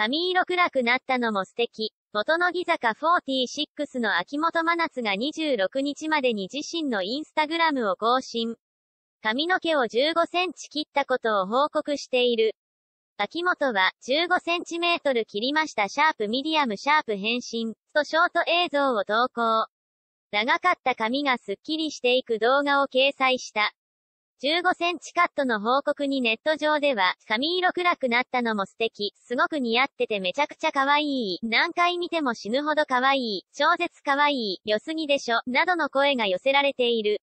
髪色暗くなったのも素敵。元乃木坂46の秋元真夏が26日までに自身のインスタグラムを更新。髪の毛を15センチ切ったことを報告している。秋元は15センチメートル切りましたシャープミディアムシャープ変身とショート映像を投稿。長かった髪がスッキリしていく動画を掲載した。15センチカットの報告にネット上では、髪色暗くなったのも素敵、すごく似合っててめちゃくちゃ可愛い、何回見ても死ぬほど可愛い、超絶可愛い、良すぎでしょ、などの声が寄せられている。